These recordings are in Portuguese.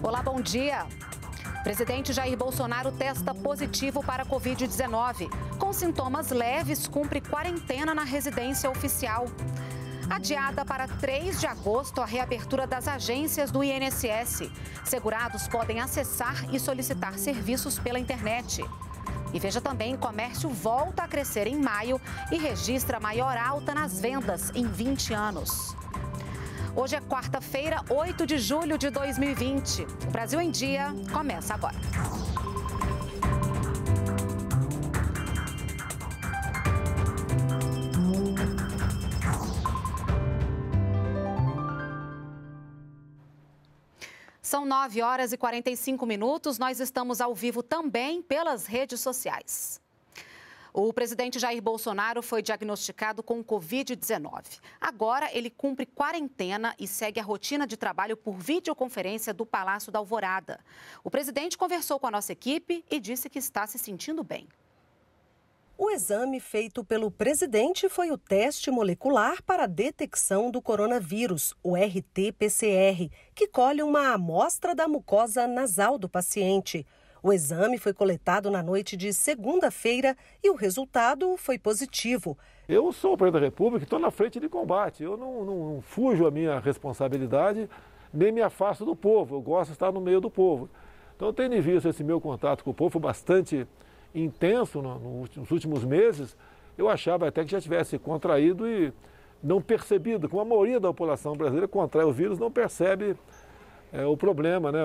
Olá, bom dia. Presidente Jair Bolsonaro testa positivo para Covid-19. Com sintomas leves, cumpre quarentena na residência oficial. Adiada para 3 de agosto a reabertura das agências do INSS. Segurados podem acessar e solicitar serviços pela internet. E veja também, comércio volta a crescer em maio e registra maior alta nas vendas em 20 anos. Hoje é quarta-feira, 8 de julho de 2020. O Brasil em Dia começa agora. São 9 horas e 45 minutos. Nós estamos ao vivo também pelas redes sociais. O presidente Jair Bolsonaro foi diagnosticado com Covid-19. Agora, ele cumpre quarentena e segue a rotina de trabalho por videoconferência do Palácio da Alvorada. O presidente conversou com a nossa equipe e disse que está se sentindo bem. O exame feito pelo presidente foi o teste molecular para a detecção do coronavírus, o RT-PCR, que colhe uma amostra da mucosa nasal do paciente. O exame foi coletado na noite de segunda-feira e o resultado foi positivo. Eu sou o presidente da República e estou na frente de combate. Eu não, não, não fujo a minha responsabilidade, nem me afasto do povo. Eu gosto de estar no meio do povo. Então, tendo visto esse meu contato com o povo bastante intenso nos últimos meses, eu achava até que já tivesse contraído e não percebido, como a maioria da população brasileira contrai o vírus, não percebe é, o problema, né,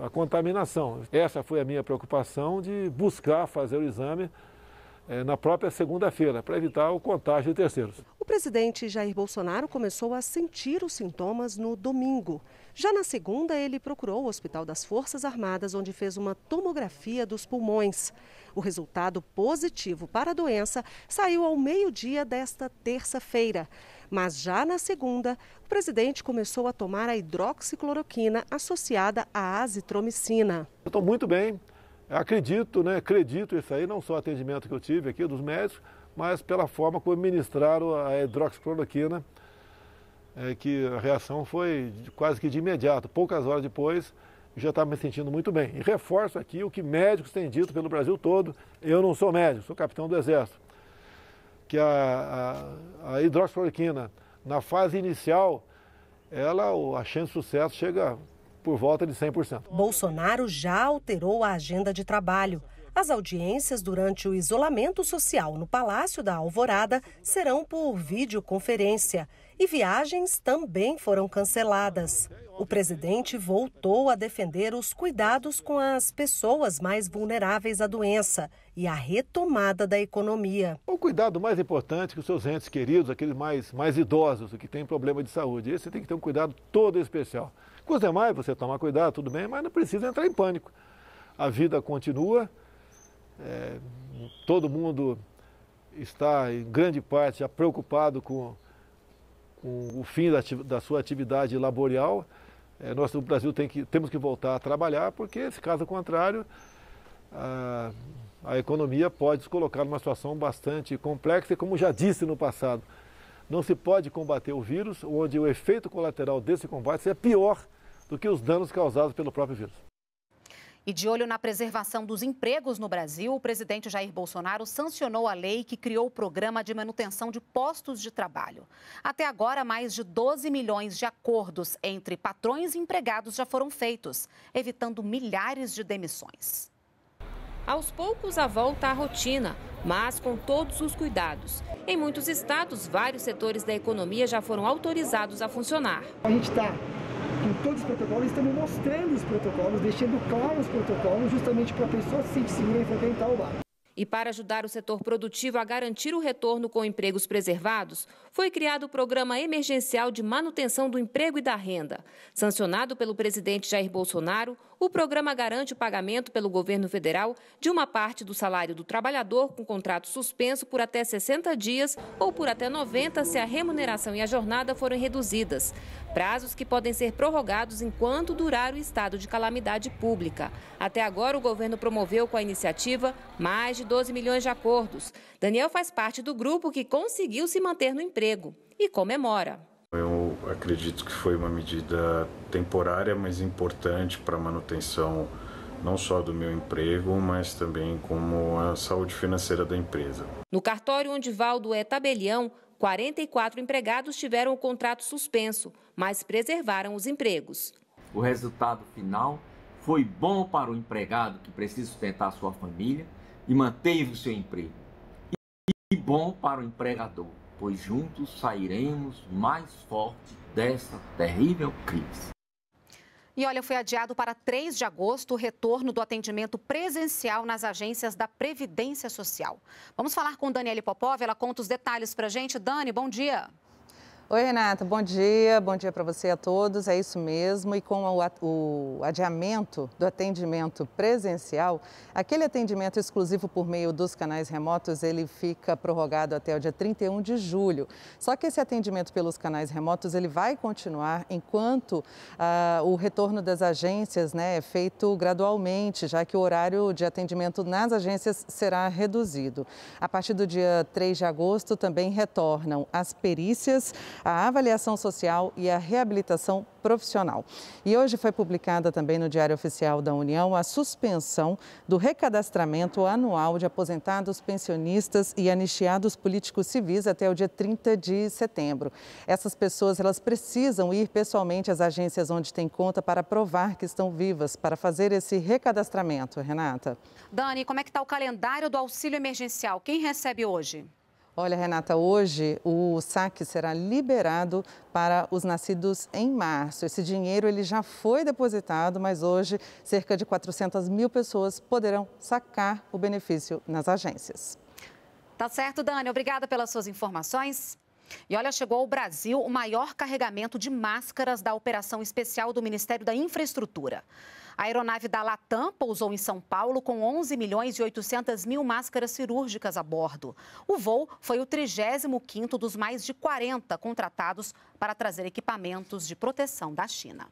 a contaminação. Essa foi a minha preocupação de buscar fazer o exame é, na própria segunda-feira, para evitar o contágio de terceiros. O presidente Jair Bolsonaro começou a sentir os sintomas no domingo. Já na segunda, ele procurou o Hospital das Forças Armadas, onde fez uma tomografia dos pulmões. O resultado positivo para a doença saiu ao meio-dia desta terça-feira. Mas já na segunda, o presidente começou a tomar a hidroxicloroquina associada à azitromicina. Eu estou muito bem, acredito, né? Acredito isso aí, não só o atendimento que eu tive aqui dos médicos, mas pela forma como administraram a hidroxicloroquina, é, que a reação foi quase que de imediato. Poucas horas depois, já estava me sentindo muito bem. E reforço aqui o que médicos têm dito pelo Brasil todo. Eu não sou médico, sou capitão do Exército que a, a, a hidroxicloroquina, na fase inicial, ela, a chance de sucesso chega por volta de 100%. Bolsonaro já alterou a agenda de trabalho. As audiências durante o isolamento social no Palácio da Alvorada serão por videoconferência e viagens também foram canceladas o presidente voltou a defender os cuidados com as pessoas mais vulneráveis à doença e a retomada da economia. O cuidado mais importante com seus entes queridos, aqueles mais, mais idosos, que têm problema de saúde, esse tem que ter um cuidado todo especial. Com os demais, você toma cuidado, tudo bem, mas não precisa entrar em pânico. A vida continua, é, todo mundo está, em grande parte, já preocupado com, com o fim da, da sua atividade laboral é, nós no Brasil tem que, temos que voltar a trabalhar, porque se caso contrário, a, a economia pode se colocar numa situação bastante complexa, e como já disse no passado, não se pode combater o vírus, onde o efeito colateral desse combate é pior do que os danos causados pelo próprio vírus. E de olho na preservação dos empregos no Brasil, o presidente Jair Bolsonaro sancionou a lei que criou o programa de manutenção de postos de trabalho. Até agora, mais de 12 milhões de acordos entre patrões e empregados já foram feitos, evitando milhares de demissões. Aos poucos, a volta à rotina, mas com todos os cuidados. Em muitos estados, vários setores da economia já foram autorizados a funcionar. A gente está em todos os protocolos, estamos mostrando os protocolos, deixando claros os protocolos, justamente para a pessoa se sentir segura em frequentar o bar. E para ajudar o setor produtivo a garantir o retorno com empregos preservados, foi criado o Programa Emergencial de Manutenção do Emprego e da Renda. Sancionado pelo presidente Jair Bolsonaro, o programa garante o pagamento pelo governo federal de uma parte do salário do trabalhador com contrato suspenso por até 60 dias ou por até 90 se a remuneração e a jornada forem reduzidas. Prazos que podem ser prorrogados enquanto durar o estado de calamidade pública. Até agora, o governo promoveu com a iniciativa mais de 12 milhões de acordos. Daniel faz parte do grupo que conseguiu se manter no emprego e comemora. Eu acredito que foi uma medida temporária, mas importante para a manutenção não só do meu emprego, mas também como a saúde financeira da empresa. No cartório onde Valdo é tabelião, 44 empregados tiveram o contrato suspenso, mas preservaram os empregos. O resultado final foi bom para o empregado que precisa sustentar sua família e manteve o seu emprego, e bom para o empregador pois juntos sairemos mais forte dessa terrível crise. E olha, foi adiado para 3 de agosto o retorno do atendimento presencial nas agências da Previdência Social. Vamos falar com Daniele Popov, ela conta os detalhes para gente. Dani, bom dia. Oi, Renata, bom dia. Bom dia para você e a todos. É isso mesmo. E com o, adiamento do atendimento presencial, aquele atendimento exclusivo por meio dos canais remotos, ele fica prorrogado até o dia 31 de julho. Só que esse atendimento pelos canais remotos, ele vai continuar enquanto ah, o retorno das agências né, é feito gradualmente, já que o horário de atendimento nas agências será reduzido. A partir do dia 3 de agosto, também retornam as perícias a avaliação social e a reabilitação profissional. E hoje foi publicada também no Diário Oficial da União a suspensão do recadastramento anual de aposentados, pensionistas e anistiados políticos civis até o dia 30 de setembro. Essas pessoas elas precisam ir pessoalmente às agências onde tem conta para provar que estão vivas para fazer esse recadastramento. Renata. Dani, como é que está o calendário do auxílio emergencial? Quem recebe hoje? Olha, Renata, hoje o saque será liberado para os nascidos em março. Esse dinheiro ele já foi depositado, mas hoje cerca de 400 mil pessoas poderão sacar o benefício nas agências. Tá certo, Dani. Obrigada pelas suas informações. E olha, chegou ao Brasil o maior carregamento de máscaras da operação especial do Ministério da Infraestrutura. A aeronave da Latam pousou em São Paulo com 11 milhões e 800 mil máscaras cirúrgicas a bordo. O voo foi o 35º dos mais de 40 contratados para trazer equipamentos de proteção da China.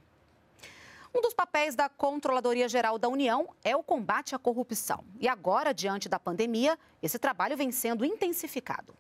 Um dos papéis da Controladoria Geral da União é o combate à corrupção. E agora, diante da pandemia, esse trabalho vem sendo intensificado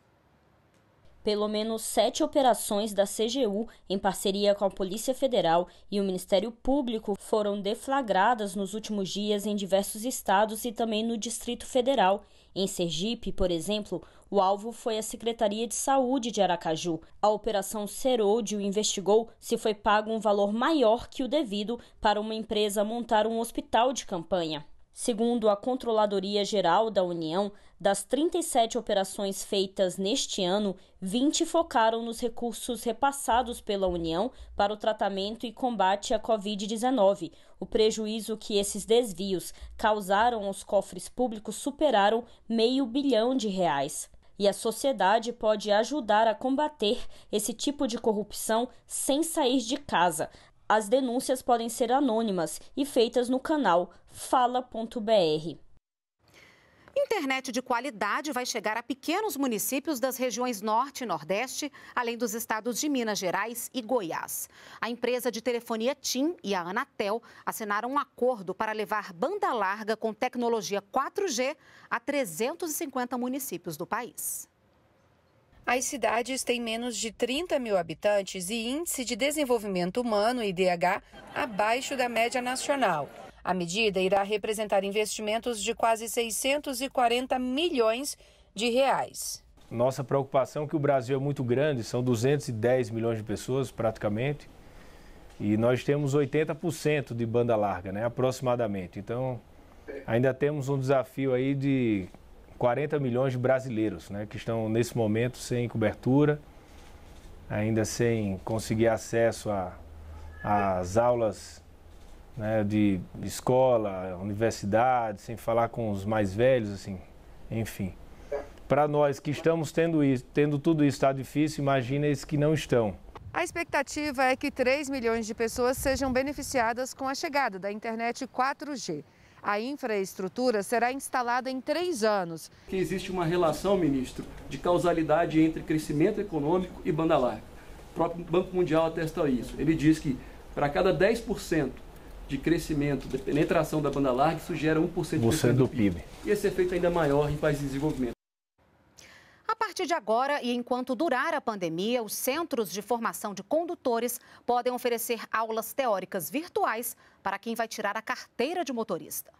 pelo menos sete operações da CGU, em parceria com a Polícia Federal e o Ministério Público, foram deflagradas nos últimos dias em diversos estados e também no Distrito Federal. Em Sergipe, por exemplo, o alvo foi a Secretaria de Saúde de Aracaju. A Operação Serôdio investigou se foi pago um valor maior que o devido para uma empresa montar um hospital de campanha. Segundo a Controladoria Geral da União, das 37 operações feitas neste ano, 20 focaram nos recursos repassados pela União para o tratamento e combate à Covid-19. O prejuízo que esses desvios causaram aos cofres públicos superaram meio bilhão de reais e a sociedade pode ajudar a combater esse tipo de corrupção sem sair de casa. As denúncias podem ser anônimas e feitas no canal fala.br. Internet de qualidade vai chegar a pequenos municípios das regiões Norte e Nordeste, além dos estados de Minas Gerais e Goiás. A empresa de telefonia TIM e a Anatel assinaram um acordo para levar banda larga com tecnologia 4G a 350 municípios do país. As cidades têm menos de 30 mil habitantes e índice de desenvolvimento humano, IDH, abaixo da média nacional. A medida irá representar investimentos de quase 640 milhões de reais. Nossa preocupação é que o Brasil é muito grande, são 210 milhões de pessoas praticamente, e nós temos 80% de banda larga, né, aproximadamente. Então, ainda temos um desafio aí de 40 milhões de brasileiros né, que estão nesse momento sem cobertura, ainda sem conseguir acesso às aulas né, de escola, universidade, sem falar com os mais velhos, assim, enfim. Para nós que estamos tendo, isso, tendo tudo isso está difícil, imagina esses que não estão. A expectativa é que 3 milhões de pessoas sejam beneficiadas com a chegada da internet 4G. A infraestrutura será instalada em três anos. Que existe uma relação, ministro, de causalidade entre crescimento econômico e banda larga. O próprio Banco Mundial atesta isso. Ele diz que para cada 10% de crescimento, de penetração da banda larga, isso gera 1% é do, do PIB. E esse efeito é ainda maior em países em desenvolvimento partir de agora e enquanto durar a pandemia, os centros de formação de condutores podem oferecer aulas teóricas virtuais para quem vai tirar a carteira de motorista.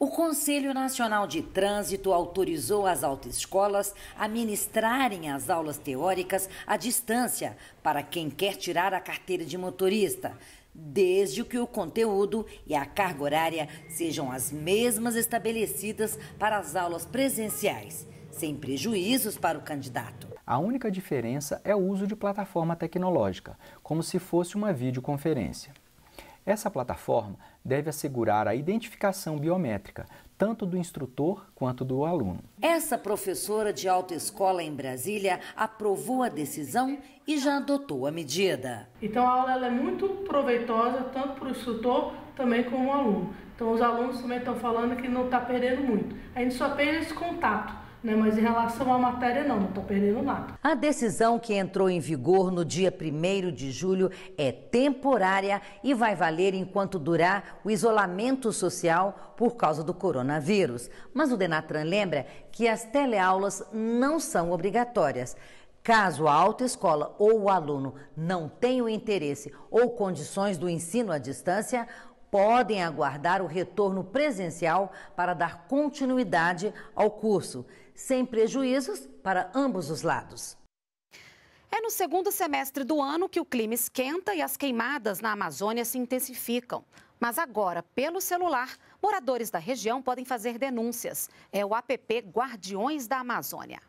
O Conselho Nacional de Trânsito autorizou as autoescolas a ministrarem as aulas teóricas à distância para quem quer tirar a carteira de motorista, desde que o conteúdo e a carga horária sejam as mesmas estabelecidas para as aulas presenciais sem prejuízos para o candidato. A única diferença é o uso de plataforma tecnológica, como se fosse uma videoconferência. Essa plataforma deve assegurar a identificação biométrica, tanto do instrutor quanto do aluno. Essa professora de autoescola em Brasília aprovou a decisão e já adotou a medida. Então a aula é muito proveitosa, tanto para o instrutor também como o aluno. Então os alunos também estão falando que não está perdendo muito. A gente só perde esse contato né, mas em relação à matéria, não, não estou perdendo nada. A decisão que entrou em vigor no dia 1 de julho é temporária e vai valer enquanto durar o isolamento social por causa do coronavírus. Mas o Denatran lembra que as teleaulas não são obrigatórias. Caso a autoescola ou o aluno não tenha o interesse ou condições do ensino à distância, podem aguardar o retorno presencial para dar continuidade ao curso sem prejuízos para ambos os lados. É no segundo semestre do ano que o clima esquenta e as queimadas na Amazônia se intensificam. Mas agora, pelo celular, moradores da região podem fazer denúncias. É o app Guardiões da Amazônia.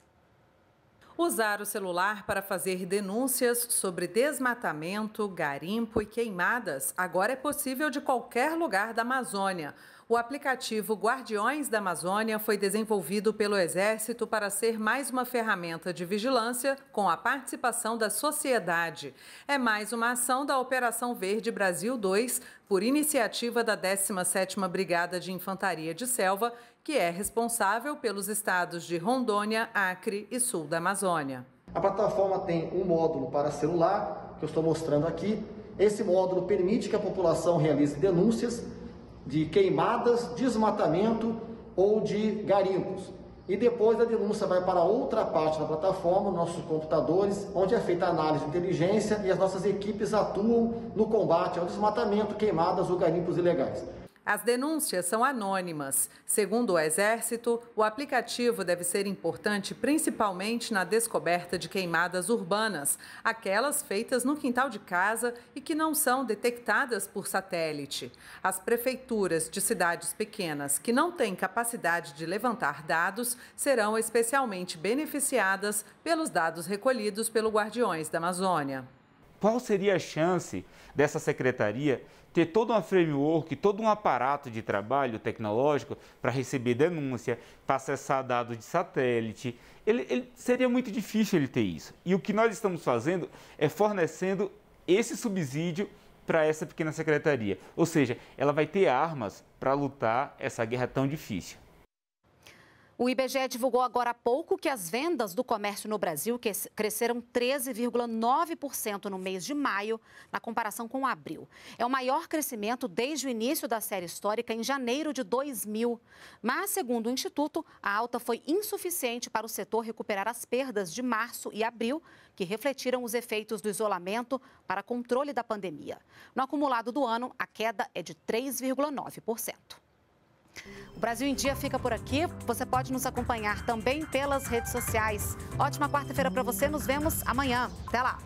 Usar o celular para fazer denúncias sobre desmatamento, garimpo e queimadas agora é possível de qualquer lugar da Amazônia. O aplicativo Guardiões da Amazônia foi desenvolvido pelo Exército para ser mais uma ferramenta de vigilância com a participação da sociedade. É mais uma ação da Operação Verde Brasil 2, por iniciativa da 17ª Brigada de Infantaria de Selva, que é responsável pelos estados de Rondônia, Acre e Sul da Amazônia. A plataforma tem um módulo para celular, que eu estou mostrando aqui. Esse módulo permite que a população realize denúncias de queimadas, desmatamento ou de garimpos. E depois a denúncia vai para outra parte da plataforma, nossos computadores, onde é feita a análise de inteligência e as nossas equipes atuam no combate ao desmatamento, queimadas ou garimpos ilegais. As denúncias são anônimas. Segundo o Exército, o aplicativo deve ser importante principalmente na descoberta de queimadas urbanas, aquelas feitas no quintal de casa e que não são detectadas por satélite. As prefeituras de cidades pequenas que não têm capacidade de levantar dados serão especialmente beneficiadas pelos dados recolhidos pelo Guardiões da Amazônia. Qual seria a chance dessa secretaria ter todo um framework, todo um aparato de trabalho tecnológico para receber denúncia, para acessar dados de satélite. Ele, ele, seria muito difícil ele ter isso. E o que nós estamos fazendo é fornecendo esse subsídio para essa pequena secretaria. Ou seja, ela vai ter armas para lutar essa guerra tão difícil. O IBGE divulgou agora há pouco que as vendas do comércio no Brasil cresceram 13,9% no mês de maio, na comparação com abril. É o maior crescimento desde o início da série histórica, em janeiro de 2000. Mas, segundo o Instituto, a alta foi insuficiente para o setor recuperar as perdas de março e abril, que refletiram os efeitos do isolamento para controle da pandemia. No acumulado do ano, a queda é de 3,9%. O Brasil em Dia fica por aqui. Você pode nos acompanhar também pelas redes sociais. Ótima quarta-feira para você. Nos vemos amanhã. Até lá.